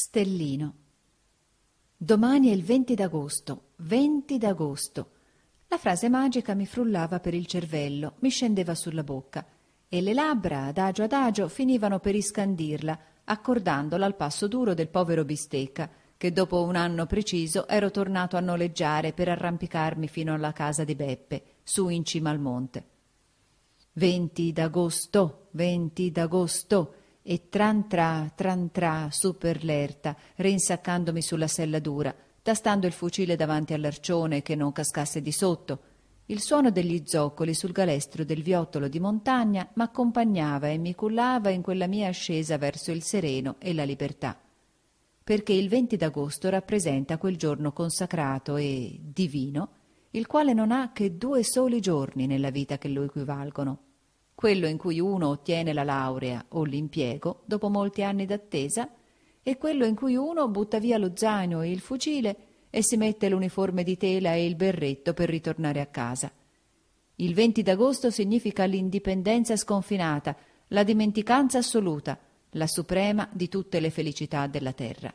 Stellino. Domani è il 20 d'agosto, 20 d'agosto. La frase magica mi frullava per il cervello, mi scendeva sulla bocca e le labbra, adagio adagio, finivano per iscandirla, accordandola al passo duro del povero bistecca, che dopo un anno preciso ero tornato a noleggiare per arrampicarmi fino alla casa di Beppe, su in cima al monte. 20 d'agosto, 20 d'agosto, e tran tra, tran tra, su per l'erta, rinsaccandomi sulla sella dura, tastando il fucile davanti all'arcione che non cascasse di sotto. Il suono degli zoccoli sul galestro del viottolo di montagna m'accompagnava e mi cullava in quella mia ascesa verso il sereno e la libertà. Perché il 20 d'agosto rappresenta quel giorno consacrato e divino, il quale non ha che due soli giorni nella vita che lo equivalgono, quello in cui uno ottiene la laurea o l'impiego dopo molti anni d'attesa e quello in cui uno butta via lo zaino e il fucile e si mette l'uniforme di tela e il berretto per ritornare a casa. Il 20 d'agosto significa l'indipendenza sconfinata, la dimenticanza assoluta, la suprema di tutte le felicità della terra.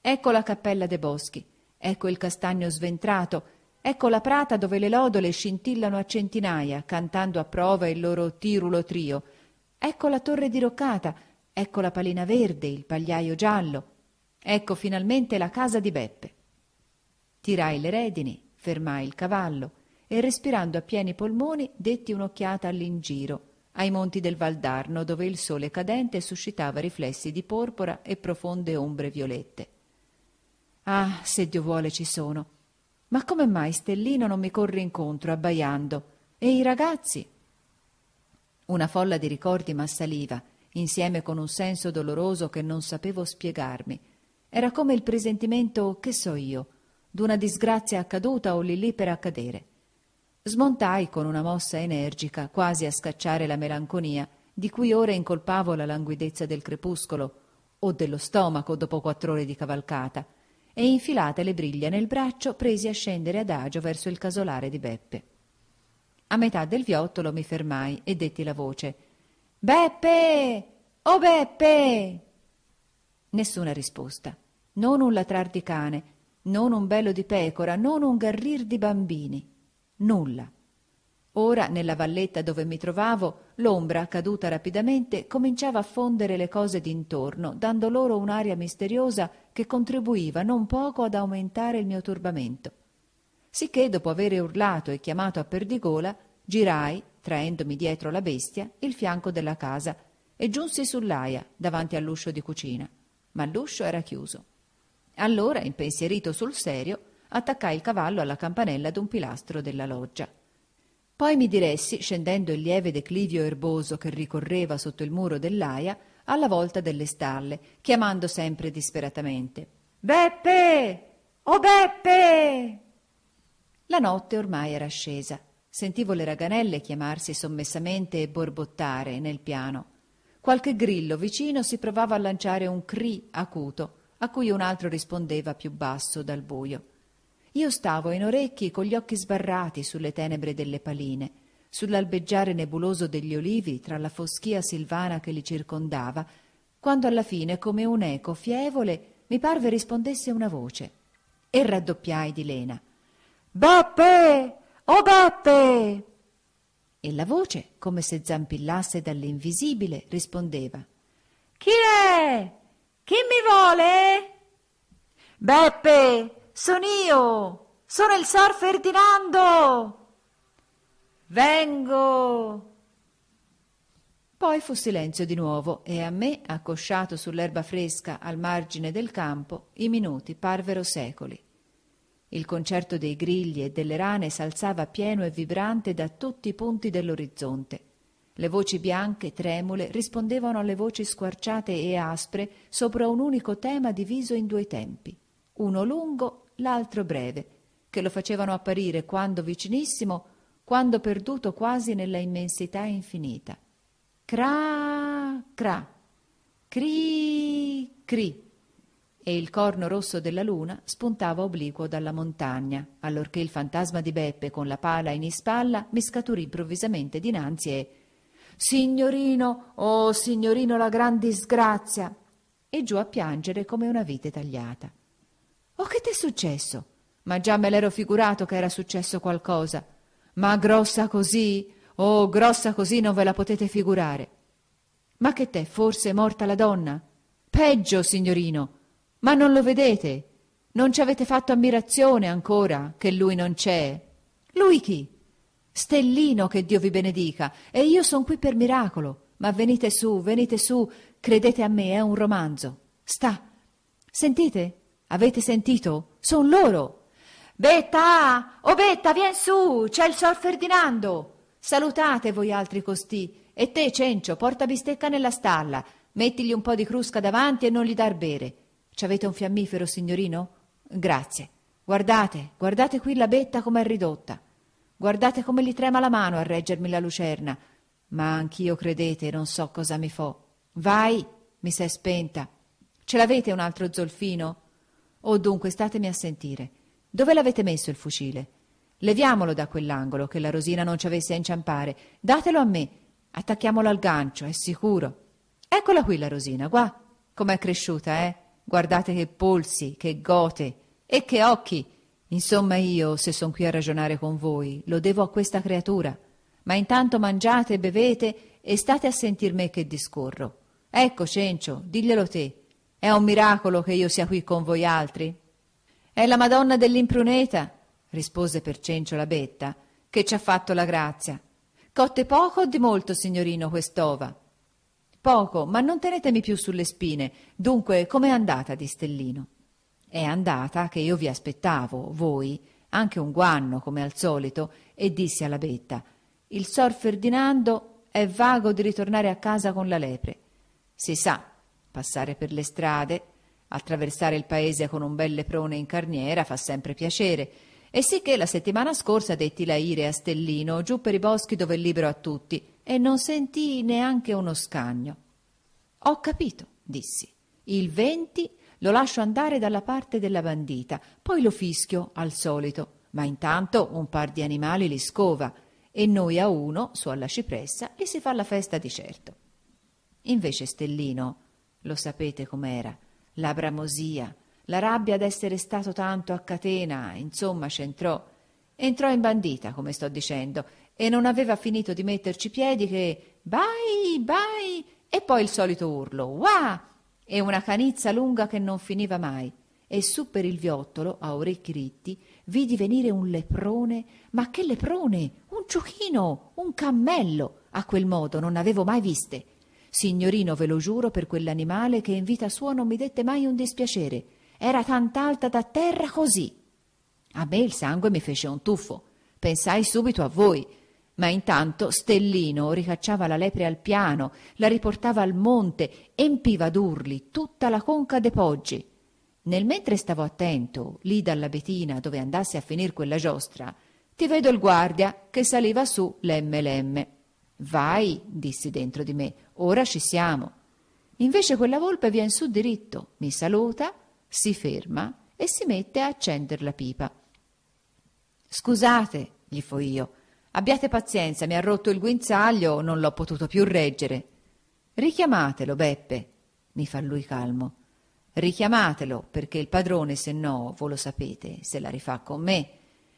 Ecco la cappella dei boschi, ecco il castagno sventrato Ecco la prata dove le lodole scintillano a centinaia, cantando a prova il loro tirulo trio. Ecco la torre diroccata, ecco la palina verde, il pagliaio giallo. Ecco finalmente la casa di Beppe. Tirai le redini, fermai il cavallo e respirando a pieni polmoni detti un'occhiata all'ingiro, ai monti del Valdarno dove il sole cadente suscitava riflessi di porpora e profonde ombre violette. Ah, se Dio vuole ci sono! Ma come mai Stellino non mi corre incontro abbaiando? E i ragazzi? Una folla di ricordi m'assaliva, insieme con un senso doloroso che non sapevo spiegarmi. Era come il presentimento, che so io, d'una disgrazia accaduta o lì lì per accadere. Smontai con una mossa energica, quasi a scacciare la melanconia, di cui ora incolpavo la languidezza del crepuscolo o dello stomaco dopo quattro ore di cavalcata e infilate le briglie nel braccio presi a scendere adagio verso il casolare di Beppe. A metà del viottolo mi fermai e detti la voce Beppe! Oh Beppe! Nessuna risposta, non un latrar di cane, non un bello di pecora, non un garrir di bambini, nulla. Ora, nella valletta dove mi trovavo, l'ombra, caduta rapidamente, cominciava a fondere le cose d'intorno, dando loro un'aria misteriosa che contribuiva non poco ad aumentare il mio turbamento. Sicché, dopo avere urlato e chiamato a perdigola, girai, traendomi dietro la bestia, il fianco della casa e giunsi sull'aia, davanti all'uscio di cucina. Ma l'uscio era chiuso. Allora, impensierito sul serio, attaccai il cavallo alla campanella d'un pilastro della loggia. Poi mi diressi, scendendo il lieve declivio erboso che ricorreva sotto il muro dell'aia, alla volta delle stalle, chiamando sempre disperatamente Beppe! Oh Beppe! La notte ormai era scesa. Sentivo le raganelle chiamarsi sommessamente e borbottare nel piano. Qualche grillo vicino si provava a lanciare un cri acuto, a cui un altro rispondeva più basso dal buio. Io stavo in orecchi con gli occhi sbarrati sulle tenebre delle paline, sull'albeggiare nebuloso degli olivi tra la foschia silvana che li circondava, quando alla fine, come un'eco fievole, mi parve rispondesse una voce. E raddoppiai di lena. Beppe! Oh Beppe! E la voce, come se zampillasse dall'invisibile, rispondeva. Chi è? Chi mi vuole? Beppe! Sono io! Sono il Sar Ferdinando! Vengo! Poi fu silenzio di nuovo e a me, accosciato sull'erba fresca al margine del campo, i minuti parvero secoli. Il concerto dei grigli e delle rane s'alzava pieno e vibrante da tutti i punti dell'orizzonte. Le voci bianche, tremule, rispondevano alle voci squarciate e aspre sopra un unico tema diviso in due tempi, uno lungo l'altro breve, che lo facevano apparire quando vicinissimo, quando perduto quasi nella immensità infinita. Cra, cra, cri, cri. E il corno rosso della luna spuntava obliquo dalla montagna, allorché il fantasma di Beppe con la pala in ispalla mi scaturì improvvisamente dinanzi e Signorino, oh signorino la gran disgrazia! e giù a piangere come una vite tagliata. Oh, che t'è successo? Ma già me l'ero figurato che era successo qualcosa. Ma grossa così? Oh, grossa così non ve la potete figurare. Ma che t'è, forse è morta la donna? Peggio, signorino. Ma non lo vedete? Non ci avete fatto ammirazione ancora che lui non c'è? Lui chi? Stellino, che Dio vi benedica. E io son qui per miracolo. Ma venite su, venite su. Credete a me, è un romanzo. Sta. Sentite? Avete sentito? Son loro! Betta! Oh Betta, vien su! C'è il sor Ferdinando! Salutate voi altri costì. E te, Cencio, porta bistecca nella stalla. Mettigli un po' di crusca davanti e non gli dar bere. Ci avete un fiammifero, signorino? Grazie. Guardate, guardate qui la betta com'è ridotta. Guardate come gli trema la mano a reggermi la lucerna. Ma anch'io, credete, non so cosa mi fo. Vai, mi s'è spenta. Ce l'avete un altro zolfino? Oh dunque, statemi a sentire. Dove l'avete messo il fucile? Leviamolo da quell'angolo, che la rosina non ci avesse a inciampare. Datelo a me. Attacchiamolo al gancio, è sicuro. Eccola qui la rosina, qua. Com'è cresciuta, eh? Guardate che polsi, che gote e che occhi. Insomma, io, se son qui a ragionare con voi, lo devo a questa creatura. Ma intanto mangiate, e bevete e state a sentir me che discorro. Ecco, Cencio, diglielo te. È un miracolo che io sia qui con voi altri? È la Madonna dell'impruneta, rispose per Cencio la Betta, che ci ha fatto la grazia. Cotte poco o di molto, signorino quest'ova? Poco, ma non tenetemi più sulle spine. Dunque, com'è andata di Stellino? È andata che io vi aspettavo, voi, anche un guanno come al solito, e dissi alla Betta: Il sor Ferdinando è vago di ritornare a casa con la lepre. Si sa, Passare per le strade, attraversare il paese con un bel leprone in carniera fa sempre piacere. E sicché la settimana scorsa detti la ire a Stellino, giù per i boschi dove è libero a tutti, e non sentii neanche uno scagno. Ho capito, dissi. Il venti lo lascio andare dalla parte della bandita, poi lo fischio al solito, ma intanto un par di animali li scova e noi a uno, su alla cipressa, gli si fa la festa di certo. Invece Stellino lo sapete com'era, la bramosia, la rabbia d'essere stato tanto a catena, insomma c'entrò. Entrò in bandita, come sto dicendo, e non aveva finito di metterci piedi che bai, bai, e poi il solito urlo, wah, e una canizza lunga che non finiva mai. E su per il viottolo, a orecchi ritti, vidi venire un leprone, ma che leprone, un ciuchino, un cammello, a quel modo non avevo mai viste Signorino, ve lo giuro per quell'animale che in vita sua non mi dette mai un dispiacere. Era tant'alta da terra così. A me il sangue mi fece un tuffo. Pensai subito a voi. Ma intanto Stellino ricacciava la lepre al piano, la riportava al monte, empiva d'urli tutta la conca de poggi. Nel mentre stavo attento, lì dalla Betina, dove andasse a finire quella giostra, ti vedo il guardia che saliva su lemme lemme. Vai, dissi dentro di me, ora ci siamo. Invece quella volpe vien su diritto, mi saluta, si ferma e si mette a accendere la pipa. Scusate, gli fo io, abbiate pazienza, mi ha rotto il guinzaglio, non l'ho potuto più reggere. Richiamatelo, Beppe, mi fa lui calmo. Richiamatelo, perché il padrone, se no, voi lo sapete, se la rifà con me.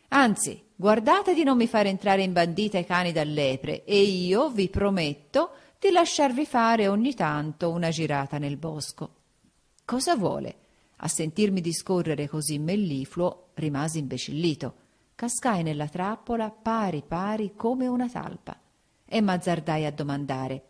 Anzi, guardate di non mi fare entrare in bandita i cani dal lepre, e io vi prometto di lasciarvi fare ogni tanto una girata nel bosco. Cosa vuole? A sentirmi discorrere così mellifluo rimasi imbecillito. Cascai nella trappola pari pari come una talpa e m'azzardai a domandare.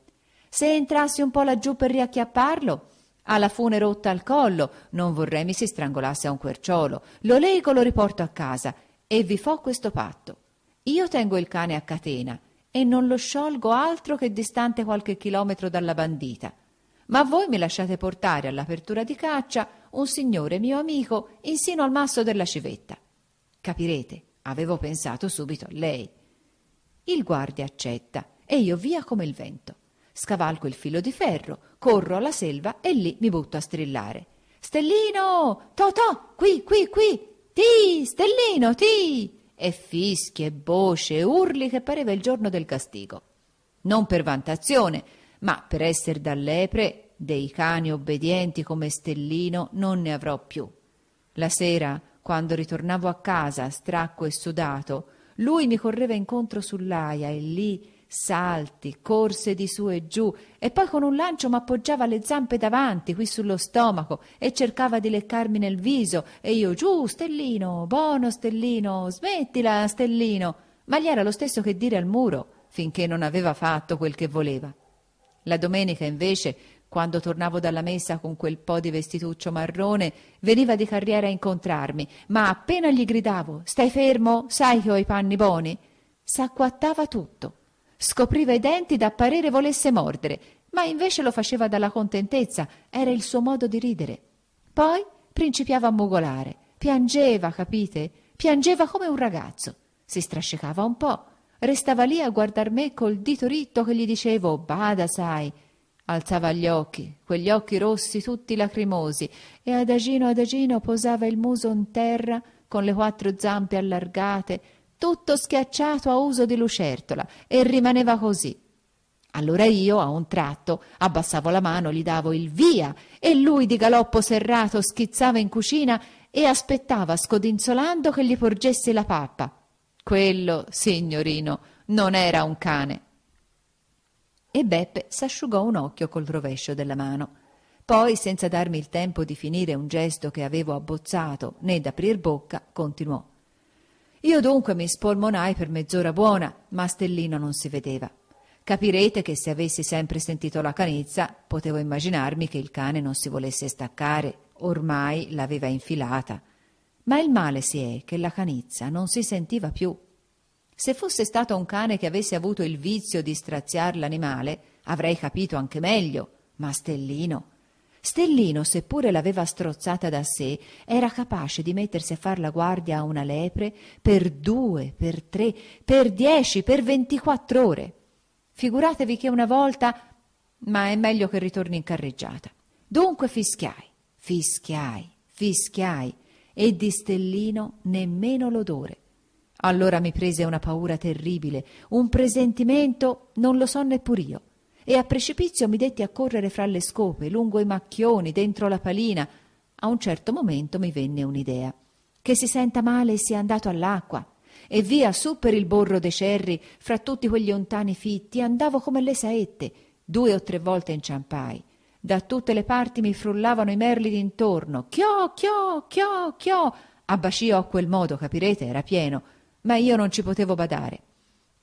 Se entrassi un po' laggiù per riacchiapparlo? Ha la fune rotta al collo, non vorrei mi si strangolasse a un querciolo. Lo leggo, lo riporto a casa e vi fo questo patto. Io tengo il cane a catena e non lo sciolgo altro che distante qualche chilometro dalla bandita. Ma voi mi lasciate portare all'apertura di caccia un signore mio amico insino al masso della civetta. Capirete, avevo pensato subito a lei. Il guardia accetta e io via come il vento. Scavalco il filo di ferro, corro alla selva e lì mi butto a strillare. Stellino! Totò! Qui, qui, qui! Ti! Stellino, ti! e fischi e bosce e urli che pareva il giorno del castigo. Non per vantazione, ma per esser da lepre, dei cani obbedienti come Stellino non ne avrò più. La sera, quando ritornavo a casa, stracco e sudato, lui mi correva incontro sull'aia e lì salti, corse di su e giù e poi con un lancio m'appoggiava le zampe davanti, qui sullo stomaco e cercava di leccarmi nel viso e io giù, Stellino, buono Stellino, smettila Stellino, ma gli era lo stesso che dire al muro finché non aveva fatto quel che voleva. La domenica invece, quando tornavo dalla messa con quel po' di vestituccio marrone, veniva di carriera a incontrarmi, ma appena gli gridavo "Stai fermo, sai che ho i panni buoni", s'acquattava tutto scopriva i denti da parere volesse mordere, ma invece lo faceva dalla contentezza, era il suo modo di ridere. Poi principiava a mugolare, piangeva, capite? Piangeva come un ragazzo. Si strascicava un po', restava lì a guardar me col dito ritto che gli dicevo bada sai alzava gli occhi quegli occhi rossi tutti lacrimosi e adagino adagino posava il muso in terra con le quattro zampe allargate tutto schiacciato a uso di lucertola, e rimaneva così. Allora io, a un tratto, abbassavo la mano, gli davo il via, e lui di galoppo serrato schizzava in cucina e aspettava, scodinzolando, che gli porgessi la pappa. Quello, signorino, non era un cane. E Beppe s'asciugò un occhio col rovescio della mano. Poi, senza darmi il tempo di finire un gesto che avevo abbozzato né d'aprir bocca, continuò. Io dunque mi spolmonai per mezz'ora buona, ma Stellino non si vedeva. Capirete che se avessi sempre sentito la canizza, potevo immaginarmi che il cane non si volesse staccare, ormai l'aveva infilata. Ma il male si è che la canizza non si sentiva più. Se fosse stato un cane che avesse avuto il vizio di straziar l'animale, avrei capito anche meglio, ma Stellino Stellino, seppure l'aveva strozzata da sé, era capace di mettersi a far la guardia a una lepre per due, per tre, per dieci, per ventiquattro ore. Figuratevi che una volta ma è meglio che ritorni in carreggiata. Dunque fischiai, fischiai, fischiai, e di Stellino nemmeno l'odore. Allora mi prese una paura terribile, un presentimento, non lo so neppur io e a precipizio mi detti a correre fra le scope, lungo i macchioni, dentro la palina. A un certo momento mi venne un'idea. Che si senta male e sia andato all'acqua. E via su per il borro dei cerri, fra tutti quegli ontani fitti, andavo come le saette. Due o tre volte inciampai. Da tutte le parti mi frullavano i merli d'intorno. Chiò, chiò, chiò, chiò. Abbacìo a quel modo, capirete, era pieno. Ma io non ci potevo badare.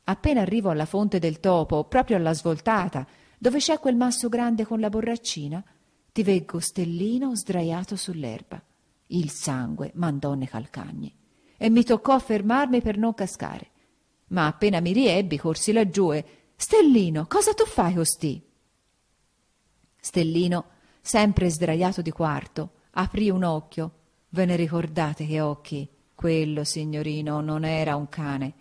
Appena arrivo alla fonte del topo, proprio alla svoltata, dove c'è quel masso grande con la borraccina, ti veggo stellino sdraiato sull'erba. Il sangue mandò nei calcagni e mi toccò fermarmi per non cascare. Ma appena mi riebbi, corsi laggiù e Stellino, cosa tu fai costì? Stellino, sempre sdraiato di quarto, aprì un occhio. Ve ne ricordate che occhi? Quello, signorino, non era un cane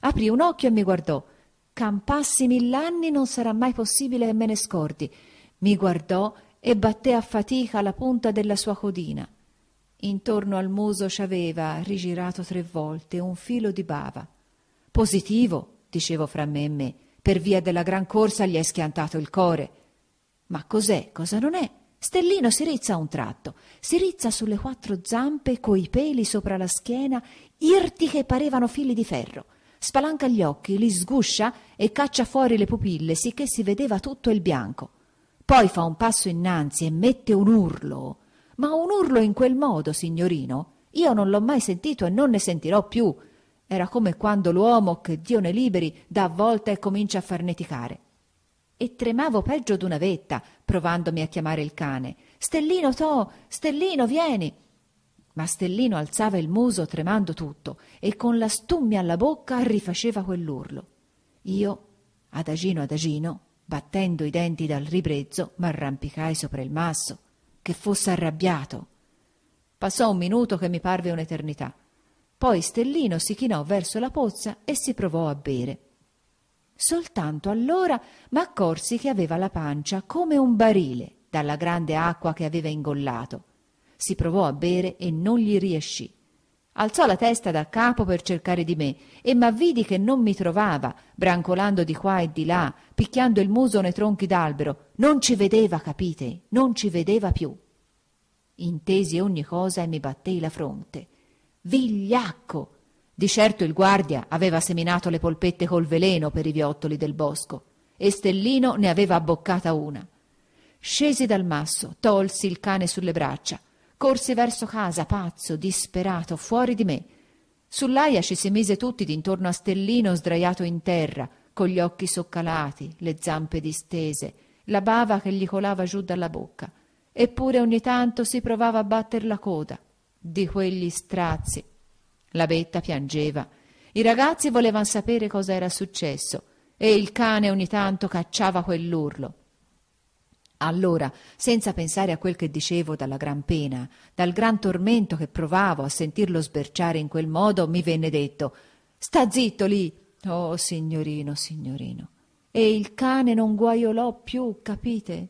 Aprì un occhio e mi guardò. Campassi mill'anni non sarà mai possibile che me ne scordi. Mi guardò e batté a fatica la punta della sua codina. Intorno al muso c'aveva, rigirato tre volte, un filo di bava. Positivo, dicevo fra me e me, per via della gran corsa gli è schiantato il cuore. Ma cos'è, cosa non è? Stellino si rizza a un tratto, si rizza sulle quattro zampe coi peli sopra la schiena, irti che parevano fili di ferro. Spalanca gli occhi, li sguscia e caccia fuori le pupille, sicché si vedeva tutto il bianco. Poi fa un passo innanzi e mette un urlo. Ma un urlo in quel modo, signorino, io non l'ho mai sentito e non ne sentirò più. Era come quando l'uomo, che Dio ne liberi, dà volta e comincia a farneticare. E tremavo peggio d'una vetta, provandomi a chiamare il cane. Stellino To, Stellino, vieni! Ma Stellino alzava il muso tremando tutto e con la stummia alla bocca rifaceva quell'urlo. Io, adagino adagino, battendo i denti dal ribrezzo, m'arrampicai sopra il masso, che fosse arrabbiato. Passò un minuto che mi parve un'eternità. Poi Stellino si chinò verso la pozza e si provò a bere. Soltanto allora m'accorsi che aveva la pancia come un barile dalla grande acqua che aveva ingollato si provò a bere e non gli riescì. Alzò la testa da capo per cercare di me e m'avvidi che non mi trovava, brancolando di qua e di là, picchiando il muso nei tronchi d'albero. Non ci vedeva, capite? Non ci vedeva più. Intesi ogni cosa e mi battei la fronte. Vigliacco! Di certo il guardia aveva seminato le polpette col veleno per i viottoli del bosco e Stellino ne aveva abboccata una. Scesi dal masso, tolsi il cane sulle braccia, Corsi verso casa, pazzo, disperato, fuori di me. Sull'aia ci si mise tutti d'intorno a Stellino sdraiato in terra, con gli occhi soccalati, le zampe distese, la bava che gli colava giù dalla bocca. Eppure ogni tanto si provava a batter la coda. Di quegli strazi. La betta piangeva. I ragazzi volevano sapere cosa era successo e il cane ogni tanto cacciava quell'urlo. Allora, senza pensare a quel che dicevo dalla gran pena, dal gran tormento che provavo a sentirlo sberciare in quel modo, mi venne detto Sta zitto lì. Oh, signorino, signorino. E il cane non guaiolò più, capite?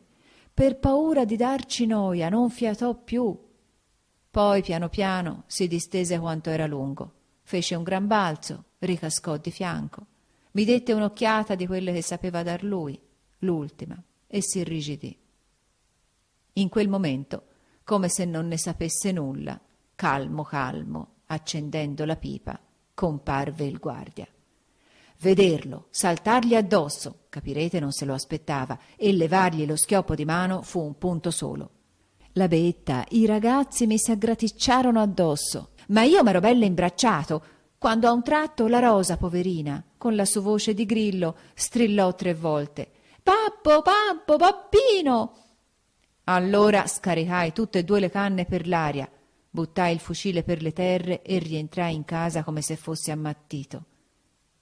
Per paura di darci noia, non fiatò più. Poi, piano piano, si distese quanto era lungo. Fece un gran balzo, ricascò di fianco. Mi dette un'occhiata di quelle che sapeva dar lui, l'ultima e si irrigidì. In quel momento, come se non ne sapesse nulla, calmo calmo, accendendo la pipa, comparve il guardia. Vederlo, saltargli addosso, capirete non se lo aspettava, e levargli lo schioppo di mano fu un punto solo. La betta, i ragazzi mi si aggraticciarono addosso, ma io m'ero bella imbracciato, quando a un tratto la rosa poverina, con la sua voce di grillo, strillò tre volte Pappo, pappo, pappino! Allora scaricai tutte e due le canne per l'aria, buttai il fucile per le terre e rientrai in casa come se fossi ammattito.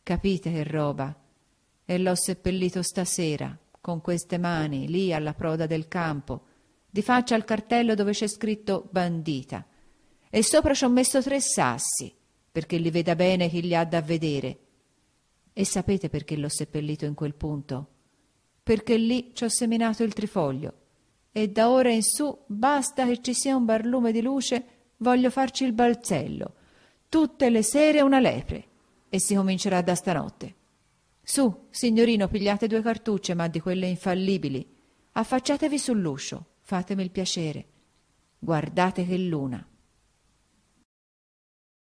Capite che roba? E l'ho seppellito stasera, con queste mani, lì alla proda del campo, di faccia al cartello dove c'è scritto bandita. E sopra ci ho messo tre sassi, perché li veda bene chi li ha da vedere. E sapete perché l'ho seppellito in quel punto? perché lì ci ho seminato il trifoglio. E da ora in su basta che ci sia un barlume di luce, voglio farci il balzello. Tutte le sere una lepre. E si comincerà da stanotte. Su, signorino, pigliate due cartucce, ma di quelle infallibili. Affacciatevi sull'uscio, fatemi il piacere. Guardate che luna.